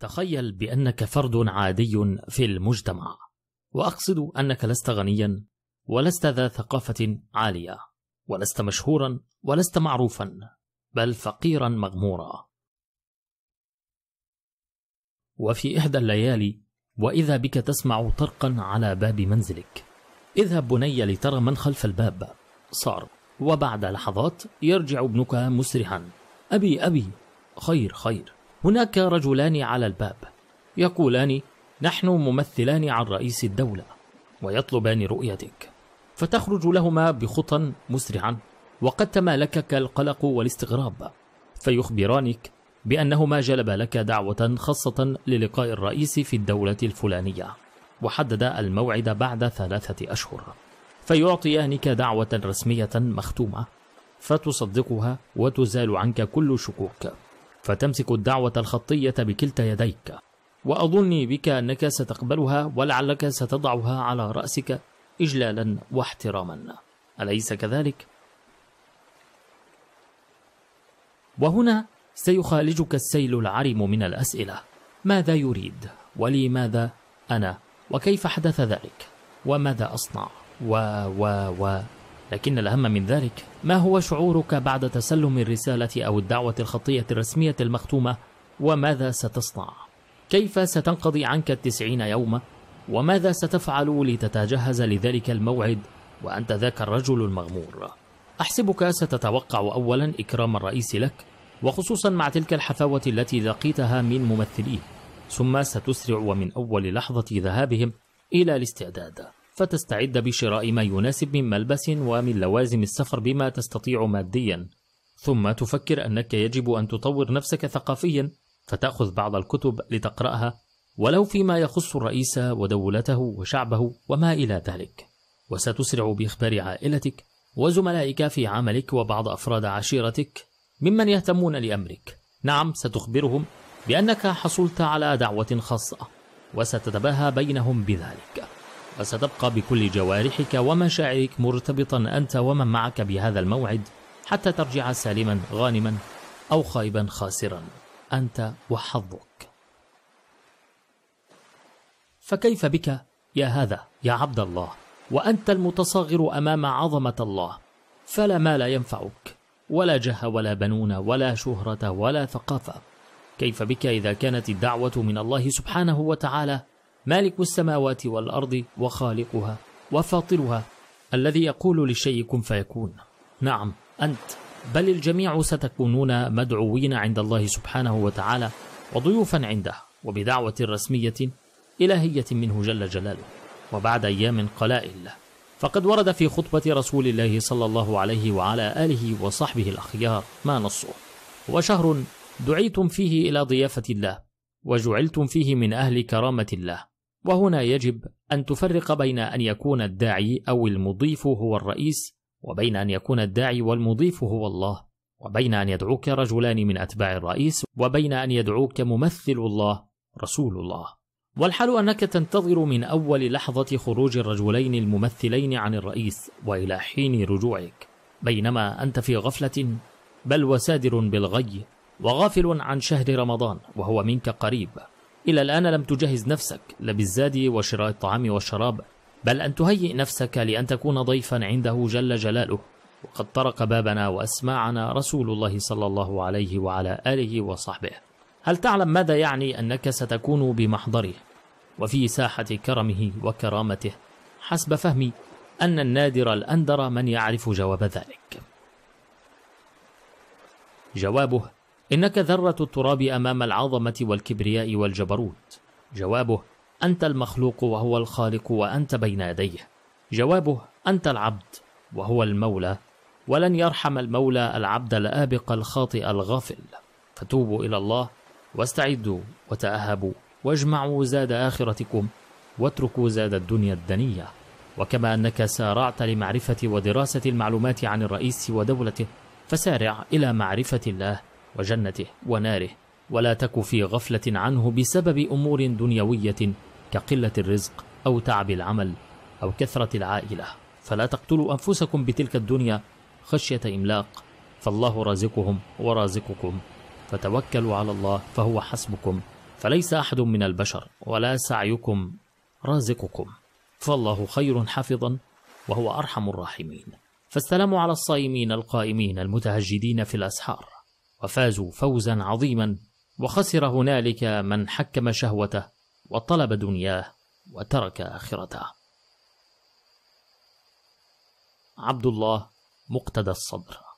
تخيل بأنك فرد عادي في المجتمع، وأقصد أنك لست غنيا، ولست ذا ثقافة عالية، ولست مشهورا، ولست معروفا، بل فقيرا مغمورا. وفي إحدى الليالي، وإذا بك تسمع طرقا على باب منزلك. اذهب بني لترى من خلف الباب. صار، وبعد لحظات يرجع ابنك مسرحا: أبي أبي، خير خير. هناك رجلان على الباب يقولان نحن ممثلان عن رئيس الدولة ويطلبان رؤيتك فتخرج لهما بخطى مسرعا وقد تمالكك القلق والاستغراب فيخبرانك بأنهما جلب لك دعوة خاصة للقاء الرئيس في الدولة الفلانية وحدد الموعد بعد ثلاثة أشهر فيعطيانك دعوة رسمية مختومة فتصدقها وتزال عنك كل شكوك فتمسك الدعوة الخطية بكلتا يديك وأظن بك أنك ستقبلها ولعلك ستضعها على رأسك إجلالا واحتراما أليس كذلك؟ وهنا سيخالجك السيل العرم من الأسئلة ماذا يريد؟ ولماذا أنا؟ وكيف حدث ذلك؟ وماذا أصنع؟ و و و لكن الأهم من ذلك ما هو شعورك بعد تسلم الرسالة أو الدعوة الخطية الرسمية المختومة وماذا ستصنع؟ كيف ستنقضي عنك التسعين يوما؟ وماذا ستفعل لتتجهز لذلك الموعد وأنت ذاك الرجل المغمور؟ أحسبك ستتوقع أولا إكرام الرئيس لك وخصوصا مع تلك الحفاوة التي لقيتها من ممثليه ثم ستسرع ومن أول لحظة ذهابهم إلى الاستعداد فتستعد بشراء ما يناسب من ملبس ومن لوازم السفر بما تستطيع ماديا ثم تفكر أنك يجب أن تطور نفسك ثقافيا فتأخذ بعض الكتب لتقرأها ولو فيما يخص الرئيس ودولته وشعبه وما إلى ذلك وستسرع بإخبار عائلتك وزملائك في عملك وبعض أفراد عشيرتك ممن يهتمون لأمرك نعم ستخبرهم بأنك حصلت على دعوة خاصة وستتباهى بينهم بذلك وستبقى بكل جوارحك ومشاعرك مرتبطا أنت ومن معك بهذا الموعد حتى ترجع سالما غانما أو خائبا خاسرا أنت وحظك فكيف بك يا هذا يا عبد الله وأنت المتصغر أمام عظمة الله فلا مال ينفعك ولا جه ولا بنون ولا شهرة ولا ثقافة كيف بك إذا كانت الدعوة من الله سبحانه وتعالى مالك السماوات والأرض وخالقها وفاطرها الذي يقول لشيء كن فيكون نعم أنت بل الجميع ستكونون مدعوين عند الله سبحانه وتعالى وضيوفا عنده وبدعوة رسمية إلهية منه جل جلاله وبعد أيام قلائل فقد ورد في خطبة رسول الله صلى الله عليه وعلى آله وصحبه الأخيار ما نصه هو شهر دعيتم فيه إلى ضيافة الله وجعلتم فيه من أهل كرامة الله وهنا يجب أن تفرق بين أن يكون الداعي أو المضيف هو الرئيس وبين أن يكون الداعي والمضيف هو الله وبين أن يدعوك رجلان من أتباع الرئيس وبين أن يدعوك ممثل الله رسول الله والحال أنك تنتظر من أول لحظة خروج الرجلين الممثلين عن الرئيس وإلى حين رجوعك بينما أنت في غفلة بل وسادر بالغي وغافل عن شهر رمضان وهو منك قريب إلى الآن لم تجهز نفسك لبالزاد وشراء الطعام والشراب بل أن تهيئ نفسك لأن تكون ضيفا عنده جل جلاله وقد طرق بابنا وأسماعنا رسول الله صلى الله عليه وعلى آله وصحبه هل تعلم ماذا يعني أنك ستكون بمحضره وفي ساحة كرمه وكرامته حسب فهمي أن النادر الأندر من يعرف جواب ذلك جوابه إنك ذرة التراب أمام العظمة والكبرياء والجبروت جوابه أنت المخلوق وهو الخالق وأنت بين يديه جوابه أنت العبد وهو المولى ولن يرحم المولى العبد الآبق الخاطئ الغافل فتوبوا إلى الله واستعدوا وتأهبوا واجمعوا زاد آخرتكم واتركوا زاد الدنيا الدنية وكما أنك سارعت لمعرفة ودراسة المعلومات عن الرئيس ودولته فسارع إلى معرفة الله وجنته وناره ولا تك في غفلة عنه بسبب أمور دنيوية كقلة الرزق أو تعب العمل أو كثرة العائلة فلا تقتلوا أنفسكم بتلك الدنيا خشية إملاق فالله رازقهم ورازقكم فتوكلوا على الله فهو حسبكم فليس أحد من البشر ولا سعيكم رازقكم فالله خير حافظا وهو أرحم الراحمين فالسلام على الصائمين القائمين المتهجدين في الأسحار وفازوا فوزا عظيما وخسر هنالك من حكم شهوته وطلب دنياه وترك اخرته عبد الله مقتدى الصدر